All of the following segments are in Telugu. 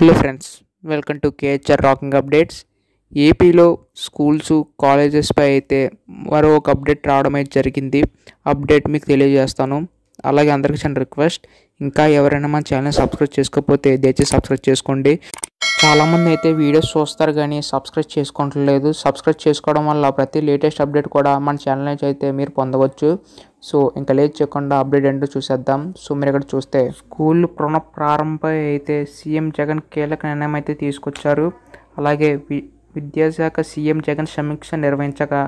hello friends welcome to KHR rocking updates ఏపీలో స్కూల్స్ కాలేజెస్పై అయితే మరో ఒక అప్డేట్ రావడం అయితే జరిగింది అప్డేట్ మీకు తెలియజేస్తాను అలాగే అందరికీ చిన్న రిక్వెస్ట్ ఇంకా ఎవరైనా మా ఛానల్ సబ్స్క్రైబ్ చేసుకోకపోతే దయచేసి సబ్స్క్రైబ్ చేసుకోండి చాలామంది అయితే వీడియోస్ చూస్తారు కానీ సబ్స్క్రైబ్ చేసుకోవట్లేదు సబ్స్క్రైబ్ చేసుకోవడం వల్ల ప్రతి లేటెస్ట్ అప్డేట్ కూడా మన ఛానల్ నుంచి అయితే మీరు పొందవచ్చు సో ఇంకా లేదు చేయకుండా అప్డేట్ ఏంటో చూసేద్దాం సో మీరు ఇక్కడ చూస్తే స్కూల్ పునః ప్రారంభ అయితే సీఎం జగన్ కీలక నిర్ణయం అయితే తీసుకొచ్చారు అలాగే విద్యాశాఖ సీఎం జగన్ సమీక్ష నిర్వహించగా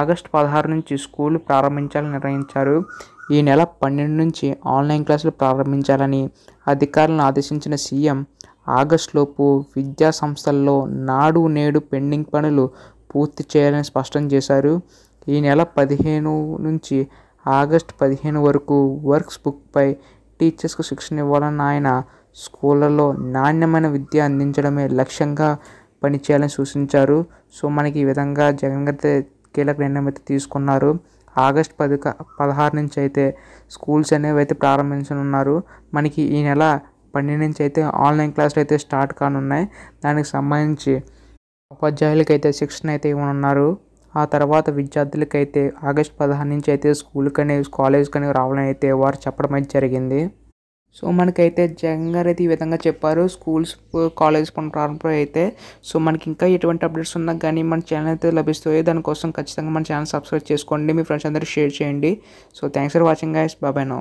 ఆగస్టు పదహారు నుంచి స్కూల్ ప్రారంభించాలని నిర్ణయించారు ఈ నెల పన్నెండు నుంచి ఆన్లైన్ క్లాసులు ప్రారంభించాలని అధికారులను ఆదేశించిన సీఎం ఆగస్టులోపు విద్యా సంస్థల్లో నాడు నేడు పెండింగ్ పనులు పూర్తి చేయాలని స్పష్టం చేశారు ఈ నెల పదిహేను నుంచి ఆగస్టు పదిహేను వరకు వర్క్స్ బుక్పై టీచర్స్కు శిక్షణ ఇవ్వాలన్న ఆయన స్కూళ్ళలో నాణ్యమైన విద్య అందించడమే లక్ష్యంగా పనిచేయాలని సూచించారు సో మనకి ఈ విధంగా జగన్ గారి కీలక నిర్ణయం అయితే తీసుకున్నారు ఆగస్ట్ పది పదహారు నుంచి అయితే స్కూల్స్ అనేవి అయితే ప్రారంభించనున్నారు మనకి ఈ నెల పన్నెండు నుంచి అయితే ఆన్లైన్ క్లాసులు అయితే స్టార్ట్ కానున్నాయి దానికి సంబంధించి అయితే శిక్షణ అయితే ఇవ్వనున్నారు ఆ తర్వాత అయితే ఆగస్ట్ పదహారు నుంచి అయితే స్కూల్కి కానీ కాలేజ్కి కానీ రావడం అయితే వారు చెప్పడం అయితే జరిగింది సో మనకైతే జగన్ గారు అయితే ఈ విధంగా చెప్పారు స్కూల్స్ కాలేజ్ పని ప్రారంభం అయితే సో మనకి ఇంకా ఎటువంటి అప్డేట్స్ ఉన్నా కానీ మన ఛానల్ అయితే లభిస్తాయి దానికోసం ఖచ్చితంగా మన ఛానల్ సబ్స్క్రైబ్ చేసుకోండి మీ ఫ్రెండ్స్ అందరూ షేర్ చేయండి so thanks for watching guys బాబాయ్ నో